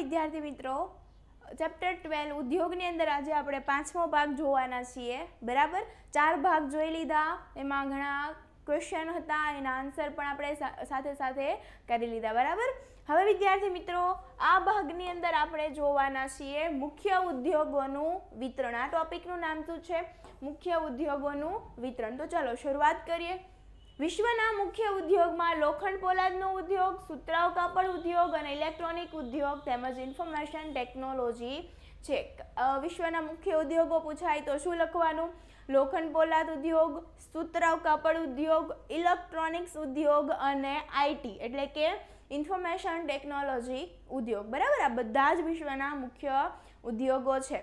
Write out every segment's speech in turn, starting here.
વિદ્યાર્થી મિત્રો chapter twelve ઉદ્યોગની અંદર આજે આપણે પાંચમો ભાગ જોવાના છીએ બરાબર ચાર ભાગ જોઈ લીધા એમાં ઘણા ક્વેશ્ચન હતા એના આન્સર પણ આપણે સાથે સાથે કરી લીધા બરાબર હવે વિદ્યાર્થી મિત્રો આ ભાગની અંદર આપણે જોવાના છીએ મુખ્ય ઉદ્યોગોનું વિતરણ આ ટોપિકનું નામ શું છે મુખ્ય ઉદ્યોગોનું વિતરણ તો ચાલો શરૂઆત કરીએ વિશ્વના મુખ્ય ઉદ્યોગમાં લોખંડ પોલાદનો ઉદ્યોગ સુતરાઉ કાપડ ઉદ્યોગ અને ઇલેક્ટ્રોનિક ઉદ્યોગ તેમજ ઇન્ફોર્મેશન ટેકનોલોજી છે વિશ્વના મુખ્ય ઉદ્યોગો પૂછાય તો શું લખવાનું લોખંડ પોલાદ ઉદ્યોગ સુતરાઉ કાપડ ઉદ્યોગ ઇલેક્ટ્રોનિક્સ ઉદ્યોગ અને આઈટી એટલે કે ઇન્ફોર્મેશન ટેકનોલોજી ઉદ્યોગ બરાબર આ બધા જ વિશ્વના મુખ્ય ઉદ્યોગો છે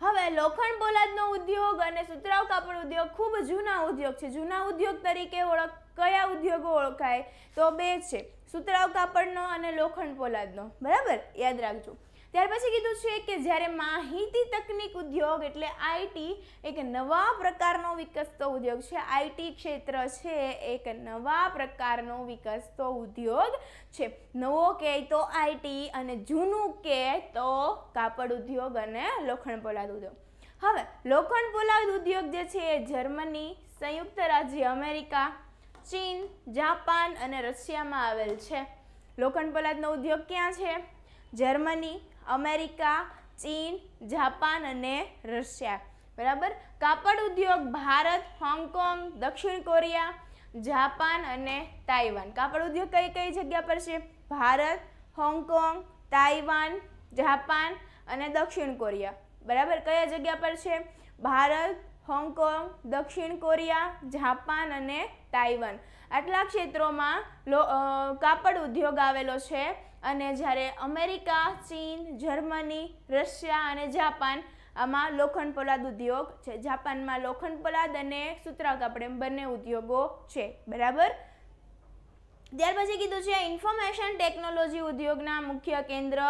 હવે લોખંડ બોલાદનો ઉદ્યોગ અને સુતરાવ કાપડ ઉદ્યોગ ખૂબ જૂના ઉદ્યોગ છે જૂના ઉદ્યોગ તરીકે ઓળખ કયા ઉદ્યોગો ઓળખાય તો બે છે સુતરાવ કાપડનો અને લોખંડ પોલાદનો બરાબર યાદ રાખજો ત્યાર પછી કીધું છે કે જ્યારે માહિતી તકનીક ઉદ્યોગ એટલે આઈટી એક નવા પ્રકારનો વિકસતો ઉદ્યોગ છે આઈટી ક્ષેત્ર છે એક નવા પ્રકારનો વિકસતો ઉદ્યોગ છે નવો કે તો આઈટી અને જૂનું કે તો કાપડ ઉદ્યોગ અને લોખંડ પોલાદ ઉદ્યોગ હવે લોખંડ પોલાદ ઉદ્યોગ જે છે એ જર્મની સંયુક્ત રાજ્ય અમેરિકા ચીન જાપાન અને રશિયામાં આવેલ છે લોખંડ પોલાદનો ઉદ્યોગ ક્યાં છે જર્મની અમેરિકા ચીન જાપાન અને રશિયા બરાબર કાપડ ઉદ્યોગ ભારત હોંગકોંગ દક્ષિણ કોરિયા જાપાન અને તાઇવાન કાપડ ઉદ્યોગ કઈ કઈ જગ્યા પર છે ભારત હોંગકોંગ તાઇવાન જાપાન અને દક્ષિણ કોરિયા બરાબર કયા જગ્યા પર છે ભારત હોંગકોંગ દક્ષિણ કોરિયા જાપાન અને તાઇવાન આટલા ક્ષેત્રોમાં કાપડ ઉદ્યોગ આવેલો છે અને જ્યારે અમેરિકા ચીન જર્મની રશિયા અને જાપાન આમાં લોખંડ પોલાદ ઉદ્યોગ છે જાપાનમાં લોખંડ પોલાદ અને સૂત્રા કાપડ એમ બંને ઉદ્યોગો છે બરાબર ત્યાર પછી કીધું છે ઇન્ફોર્મેશન ટેકનોલોજી ઉદ્યોગના મુખ્ય કેન્દ્ર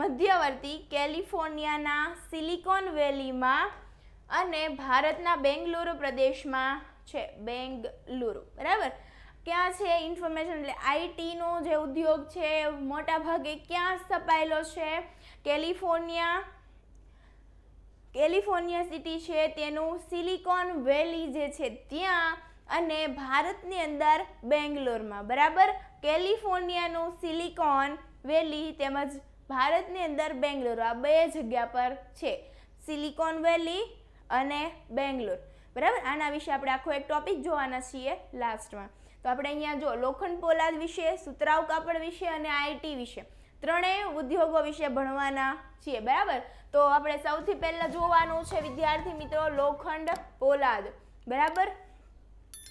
મધ્યવર્તી કેલિફોર્નિયાના સિલિકોન વેલીમાં અને ભારતના બેંગલુરુ પ્રદેશમાં છે બેંગલુરુ બરાબર ક્યાં છે ઇન્ફોર્મેશન એટલે આઈટીનો જે ઉદ્યોગ છે મોટાભાગે ક્યાં સ્થપાયેલો છે કેલિફોર્નિયા કેલિફોર્નિયા સિટી છે તેનું સિલિકોન વેલી જે છે ત્યાં અને ભારતની અંદર બેંગ્લોરમાં બરાબર કેલિફોર્નિયાનું સિલિકોન વેલી તેમજ ભારતની અંદર બેંગ્લોર આ બે જગ્યા પર છે સિલિકોન વેલી અને બેંગ્લોર બરાબર આના વિશે આપણે આખો એક ટોપિક જોવાના છીએ લાસ્ટમાં તો આપણે અહીંયા જો લોખંડ પોલાદ વિશે સુતરાઉ કાપડ વિશે અને આઈટી વિશે ત્રણેય ઉદ્યોગો વિશે ભણવાના છીએ બરાબર તો આપણે સૌથી પહેલાં જોવાનું છે વિદ્યાર્થી મિત્રો લોખંડ પોલાદ બરાબર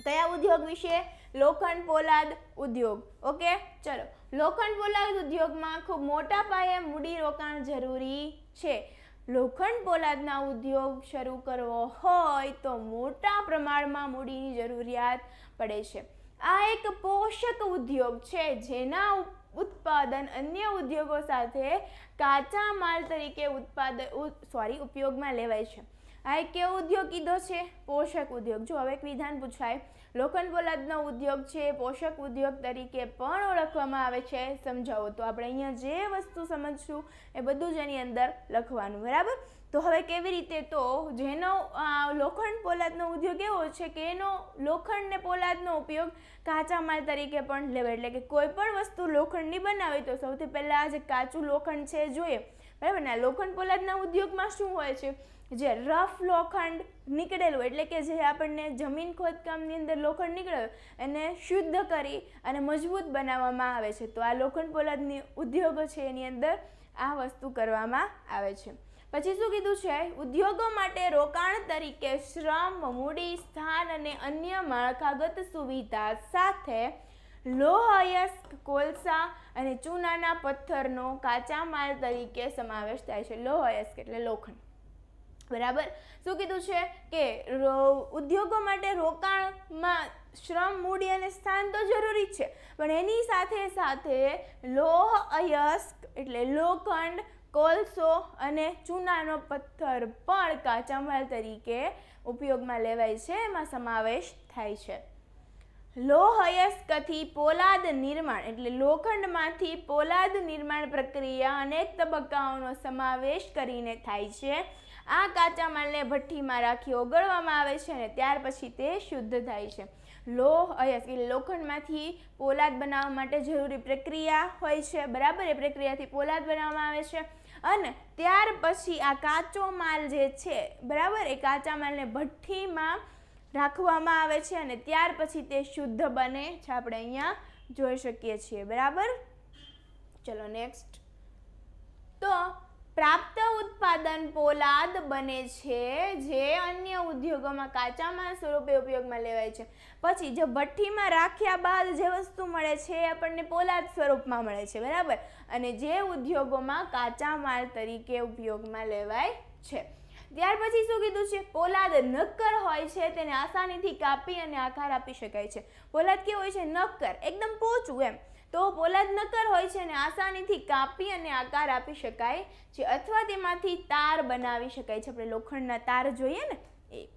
કયા ઉદ્યોગ વિશે લોખંડ પોલાદ ઉદ્યોગ ઓકે ચલો લોખંડ પોલાદ ઉદ્યોગમાં ખૂબ મોટા પાયે મૂડીરોકાણ જરૂરી છે લોખંડ પોલાદના ઉદ્યોગ શરૂ કરવો હોય તો મોટા પ્રમાણમાં મૂડીની જરૂરિયાત પડે છે આ એક પોષક ઉદ્યોગ છે જેના ઉત્પાદન અન્ય ઉદ્યોગો સાથે કાચા માલ તરીકે ઉત્પાદન સોરી ઉપયોગમાં લેવાય છે આ એક કેવો ઉદ્યોગ કીધો છે પોષક ઉદ્યોગ જો હવે એક વિધાન પૂછાય લોખંડ પોલાદનો ઉદ્યોગ છે પોષક ઉદ્યોગ તરીકે પણ ઓળખવામાં આવે છે સમજાવો તો આપણે અહીંયા જે વસ્તુ સમજશું એ બધું જ એની અંદર લખવાનું બરાબર તો હવે કેવી રીતે તો જેનો લોખંડ પોલાદનો ઉદ્યોગ એવો છે કે એનો લોખંડ ને પોલાદનો ઉપયોગ કાચા માલ તરીકે પણ લેવાય એટલે કે કોઈ પણ વસ્તુ લોખંડની બનાવી તો સૌથી પહેલાં જે કાચું લોખંડ છે જોઈએ બરાબર ને લોખંડ પોલાદના ઉદ્યોગમાં શું હોય છે જે રફ લોખંડ નીકળેલું એટલે કે જે આપણને જમીન ખોદકામની અંદર લોખંડ નીકળ્યો એને શુદ્ધ કરી અને મજબૂત બનાવવામાં આવે છે તો આ લોખંડ પોલાદની ઉદ્યોગો છે એની અંદર આ વસ્તુ કરવામાં આવે છે પછી શું કીધું છે ઉદ્યોગો માટે રોકાણ તરીકે શ્રમ મૂડી સ્થાન અને અન્ય માળખાગત સુવિધા સાથે લોહ અયસ્ક કોલસા અને ચૂનાના પથ્થરનો કાચા માલ તરીકે સમાવેશ થાય છે લોહ અયસ્ક એટલે લોખંડ બરાબર શું કીધું છે કે ઉદ્યોગો માટે રોકાણમાં શ્રમ મૂડી અને સ્થાન તો જરૂરી છે પણ એની સાથે સાથે લોહ અયસ્ક એટલે લોખંડ કોલસો અને ચૂનાનો પથ્થર પણ કાચા માલ તરીકે ઉપયોગમાં લેવાય છે એમાં સમાવેશ થાય છે લોહયસ્કથી પોલાદ નિર્માણ એટલે લોખંડમાંથી પોલાદ નિર્માણ પ્રક્રિયા અનેક તબક્કાઓનો સમાવેશ કરીને થાય છે આ કાચા માલને ભઠ્ઠીમાં રાખી ઓગળવામાં આવે છે અને ત્યાર પછી તે શુદ્ધ થાય છે લોહ અયસ્ક એટલે લોખંડમાંથી પોલાદ બનાવવા માટે જરૂરી પ્રક્રિયા હોય છે બરાબર એ પ્રક્રિયાથી પોલાદ બનાવવામાં આવે છે અને ત્યાર પછી આ કાચો માલ જે છે બરાબર એ કાચા માલને ભઠ્ઠીમાં રાખવામાં આવે છે અને ત્યાર પછી તે શુદ્ધ બને છે આપણે અહીંયા જોઈ શકીએ છીએ બરાબર ચલો નેક્સ્ટ તો પ્રાપ્ત ઉત્પાદન પોલાદ બને છે જે અન્ય ઉદ્યોગોમાં કાચા માલ સ્વરૂપે ઉપયોગમાં લેવાય છે પછી જે ભઠ્ઠીમાં રાખ્યા બાદ જે વસ્તુ મળે છે એ આપણને પોલાદ સ્વરૂપમાં મળે છે બરાબર અને જે ઉદ્યોગોમાં કાચા માલ તરીકે ઉપયોગમાં લેવાય છે ત્યાર પછી શું કીધું છે પોલાદ નક્કર હોય છે તેને આસાનીથી કાપી અને આકાર આપી શકાય છે પોલાદ કેવું હોય છે નક્કર એકદમ પોચું એમ તો પોલાદ નક્કર હોય છે અને આસાનીથી કાપી અને આકાર આપી શકાય છે અથવા તેમાંથી તાર બનાવી શકાય છે આપણે લોખંડના તાર જોઈએ ને એ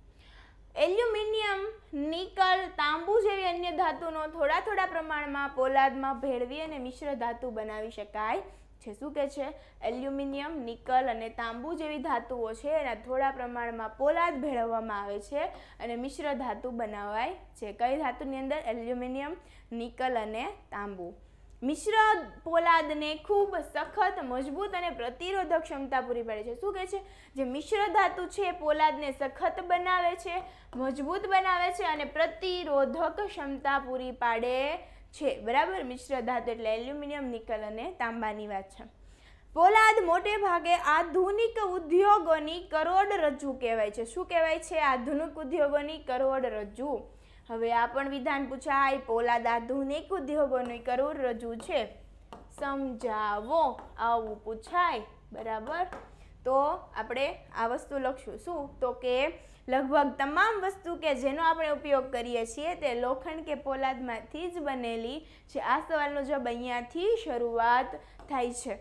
એલ્યુમિનિયમ નિકલ તાંબુ જેવી અન્ય ધાતુનો થોડા થોડા પ્રમાણમાં પોલાદમાં ભેળવી અને મિશ્ર ધાતુ બનાવી શકાય છે શું કે છે એલ્યુમિનિયમ નિકલ અને તાંબુ જેવી ધાતુઓ છે એના થોડા પ્રમાણમાં પોલાદ ભેળવવામાં આવે છે અને મિશ્ર ધાતુ બનાવાય છે કઈ ધાતુની અંદર એલ્યુમિનિયમ નિકલ અને તાંબુ મિશ્ર પોલાદને ખૂબ સખત મજબૂત અને પ્રતિરોધક ક્ષમતા પૂરી પાડે છે શું કહે છે જે મિશ્ર ધાતુ છે પોલાદને સખત બનાવે છે મજબૂત બનાવે છે અને પ્રતિરોધક ક્ષમતા પૂરી પાડે છે બરાબર મિશ્ર ધાતુ એટલે એલ્યુમિનિયમ નિકલ અને તાંબાની વાત છે પોલાદ મોટે ભાગે આધુનિક ઉદ્યોગોની કરોડરજ્જુ કહેવાય છે શું કહેવાય છે આધુનિક ઉદ્યોગોની કરોડરજ્જુ હવે આ પણ વિધાન પૂછાય પોલાદ આધુનિક ઉદ્યોગોની કરોડરજ્જુ છે સમજાવો આવું પૂછાય બરાબર તો આપણે આ વસ્તુ લખશું શું તો કે લગભગ તમામ વસ્તુ કે જેનો આપણે ઉપયોગ કરીએ છીએ તે લોખંડ કે પોલાદમાંથી જ બનેલી છે આ સવાલનો જવાબ અહીંયાથી શરૂઆત થાય છે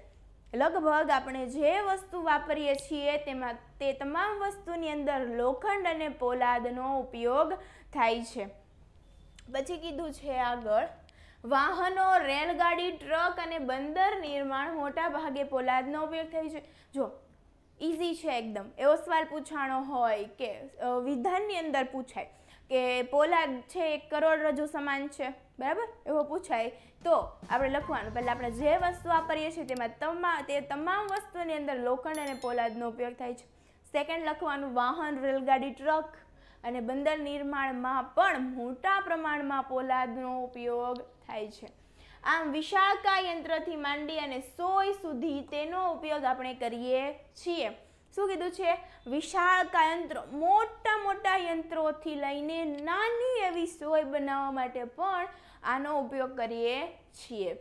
લગભગ આપણે જે વસ્તુ વાપરીએ છીએ તેમાં તે તમામ વસ્તુની અંદર લોખંડ અને પોલાદનો ઉપયોગ થાય છે પછી કીધું છે આગળ વાહનો રેલગાડી ટ્રક અને બંદર નિર્માણ મોટા ભાગે પોલાદનો ઉપયોગ થાય છે જો ઇઝી છે એકદમ એવો સવાલ પૂછાણો હોય કે વિધાનની અંદર પૂછાય કે પોલાદ છે એક કરોડરજ્જુ સમાન છે બરાબર એવો પૂછાય તો આપણે લખવાનું પહેલાં આપણે જે વસ્તુ વાપરીએ છીએ તેમાં તમામ તે તમામ વસ્તુની અંદર લોખંડ અને પોલાદનો ઉપયોગ થાય છે સેકન્ડ લખવાનું વાહન રેલગાડી ટ્રક અને બંદર નિર્માણમાં પણ મોટા પ્રમાણમાં પોલાદનો ઉપયોગ થાય છે આમ વિશાખા યંત્રથી માંડી અને સોય સુધી તેનો ઉપયોગ આપણે કરીએ છીએ શું કીધું છે વિશાળકા યંત્રો મોટા મોટા યંત્રોથી લઈને નાની એવી સોય બનાવવા માટે પણ આનો ઉપયોગ કરીએ છીએ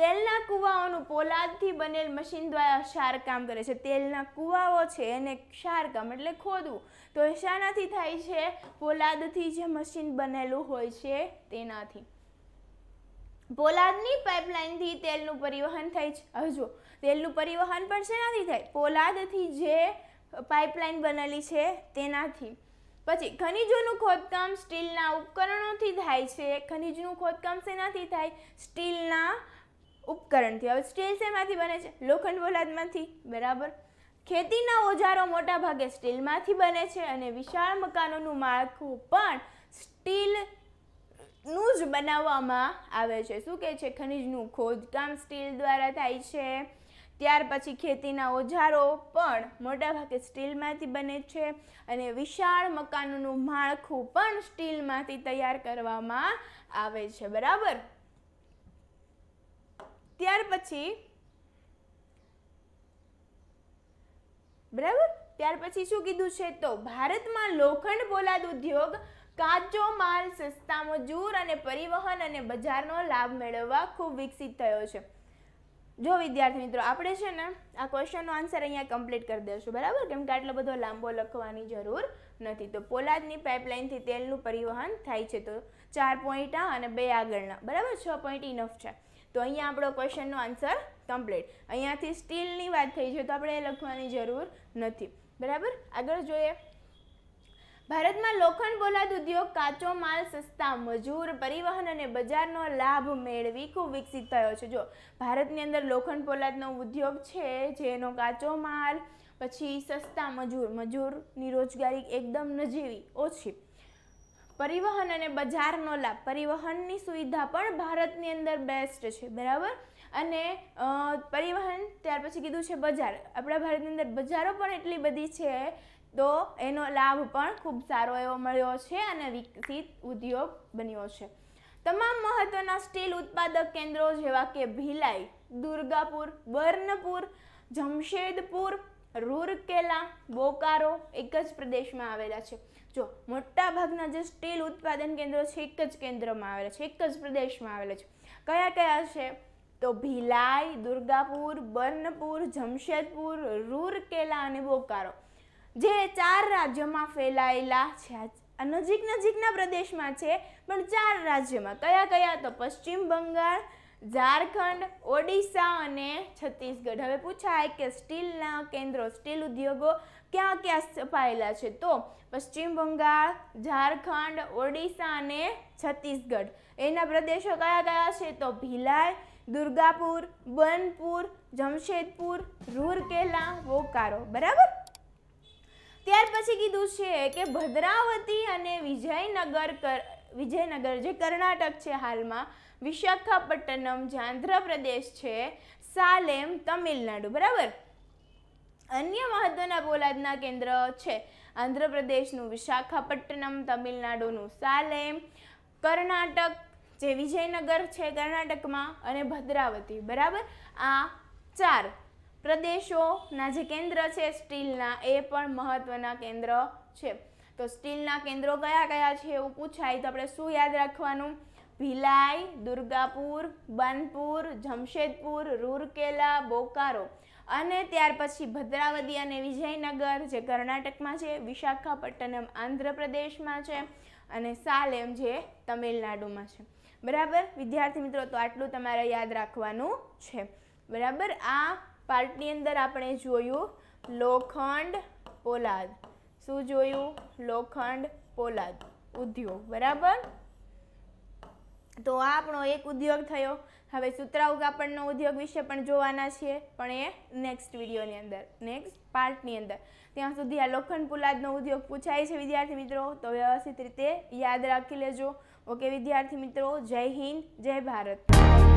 તેલના કૂવાઓનું પોલાદથી બનેલ મશીન દ્વારા શારકામ કરે છે તેલના કૂવાઓ છે એને શારકામ એટલે ખોદવું તો એ શાનાથી થાય છે પોલાદથી જે મશીન બનેલું હોય છે તેનાથી પોલાદની પાઇપલાઇનથી તેલનું પરિવહન થાય છે હજુ તેલનું પરિવહન પણ શેનાથી થાય પોલાદથી જે પાઇપલાઇન બનેલી છે તેનાથી પછી ખનિજોનું ખોદકામ સ્ટીલના ઉપકરણોથી થાય છે ખનિજનું ખોદકામ શેનાથી થાય સ્ટીલના ઉપકરણથી હવે સ્ટીલ શેમાંથી બને છે લોખંડ પોલાદમાંથી બરાબર ખેતીના ઓજારો મોટાભાગે સ્ટીલમાંથી બને છે અને વિશાળ મકાનોનું માળખું પણ સ્ટીલ નું જ બનાવવામાં આવે છે શું કહે છે ખનિજનું ખોદકામ સ્ટીલ દ્વારા થાય છે ત્યાર પછી ખેતીના ઓજારો પણ મોટાભાગે સ્ટીલમાંથી બને છે અને વિશાળ મકાનોનું માળખું પણ સ્ટીલમાંથી તૈયાર કરવામાં આવે છે બરાબર ત્યાર પછી બરાબર ત્યાર પછી શું કીધું છે તો ભારતમાં લોખંડ પોલાદ ઉદ્યોગ કાચો માલ સસ્તા મજૂર અને પરિવહન અને બજારનો લાભ મેળવવા ખૂબ વિકસિત થયો છે જો વિદ્યાર્થી મિત્રો આપણે છે ને આ ક્વેશ્ચનનો આન્સર અહીંયા કમ્પ્લીટ કરી દઈશું બરાબર કેમ કે આટલો બધો લાંબો લખવાની જરૂર નથી તો પોલાદની પાઇપલાઇનથી તેલનું પરિવહન થાય છે તો ચાર પોઈન્ટ આ અને બે આગળના બરાબર છ પોઈન્ટ ઇનફ છે તો અહીંયા આપણો ક્વેશ્ચનનો આન્સર કમ્પ્લીટ અહીંયાથી સ્ટીલની વાત થઈ છે તો આપણે એ લખવાની જરૂર નથી બરાબર આગળ જોઈએ ભારતમાં લોખંડ પોલાદ ઉદ્યોગ કાચો માલ સસ્તા મજૂર પરિવહન અને બજારનો લાભ મેળવી ખૂબ વિકસિત થયો છે જો ભારતની અંદર લોખંડ પોલાદનો ઉદ્યોગ છે જેનો કાચો માલ પછી સસ્તા મજૂર મજૂરની રોજગારી એકદમ નજીવી ઓછી પરિવહન અને બજારનો લાભ પરિવહનની સુવિધા પણ ભારતની અંદર બેસ્ટ છે બરાબર અને પરિવહન ત્યાર પછી કીધું છે બજાર આપણા ભારતની અંદર બજારો પણ એટલી બધી છે તો એનો લાભ પણ ખૂબ સારો એવો મળ્યો છે અને વિકસિત ઉદ્યોગ બન્યો છે તમામ મહત્ત્વના સ્ટીલ ઉત્પાદક કેન્દ્રો જેવા કે ભિલાઈ દુર્ગાપુર બર્નપુર જમશેદપુર રૂરકેલા બોકારો એક જ પ્રદેશમાં આવેલા છે જો મોટાભાગના જે સ્ટીલ ઉત્પાદન કેન્દ્રો છે એક જ કેન્દ્રમાં આવેલા છે એક જ પ્રદેશમાં આવેલા છે કયા કયા છે તો ભિલાઈ દુર્ગાપુર બર્નપુર જમશેદપુર રૂરકેલા અને બોકારો જે ચાર રાજ્યોમાં ફેલાયેલા છે નજીક નજીકના પ્રદેશમાં છે પણ ચાર રાજ્યોમાં કયા કયા તો પશ્ચિમ બંગાળ ઝારખંડ ઓડિશા અને છત્તીસગઢ હવે પૂછાય કે સ્ટીલના કેન્દ્રો સ્ટીલ ઉદ્યોગો ક્યાં ક્યાં સ્થપાયેલા છે તો પશ્ચિમ બંગાળ ઝારખંડ ઓડિશા અને છત્તીસગઢ એના પ્રદેશો કયા કયા છે તો ભિલાઈ દુર્ગાપુર બનપુર જમશેદપુર રૂરકેલા વોકારો બરાબર ત્યાર પછી કીધું છે કે ભદ્રાવતી અને વિજયનગર વિજયનગર જે કર્ણાટક છે હાલમાં વિશાખાપટ્ટનમ જે આંધ્રપ્રદેશ છે સાલેમ તમિલનાડુ બરાબર અન્ય મહત્વના પોલાદના કેન્દ્ર છે આંધ્રપ્રદેશનું વિશાખાપટ્ટનમ તમિલનાડુનું સાલેમ કર્ણાટક જે વિજયનગર છે કર્ણાટકમાં અને ભદ્રાવતી બરાબર આ ચાર પ્રદેશોના જે કેન્દ્ર છે સ્ટીલના એ પણ મહત્ત્વના કેન્દ્ર છે તો સ્ટીલના કેન્દ્રો કયા કયા છે એવું પૂછાય તો આપણે શું યાદ રાખવાનું ભિલાઈ દુર્ગાપુર બનપુર જમશેદપુર રૂરકેલા બોકારો અને ત્યાર પછી ભદ્રાવતી અને વિજયનગર જે કર્ણાટકમાં છે વિશાખાપટ્ટનમ આંધ્રપ્રદેશમાં છે અને સાલેમ જે તમિલનાડુમાં છે બરાબર વિદ્યાર્થી મિત્રો તો આટલું તમારે યાદ રાખવાનું છે બરાબર આ પાર્ટની અંદર આપણે જોયું લોખંડ પોલાદ શું જોયું લોખંડ પોલાદ ઉદ્યોગ બરાબર તો આ આપણો એક ઉદ્યોગ થયો હવે સુતરાઉ કાપડનો ઉદ્યોગ વિશે પણ જોવાના છીએ પણ એ નેક્સ્ટ વિડીયોની અંદર નેક્સ્ટ પાર્ટની અંદર ત્યાં સુધી આ લોખંડ પુલાદનો ઉદ્યોગ પૂછાય છે વિદ્યાર્થી મિત્રો તો વ્યવસ્થિત રીતે યાદ રાખી લેજો ઓકે વિદ્યાર્થી મિત્રો જય હિન્દ જય ભારત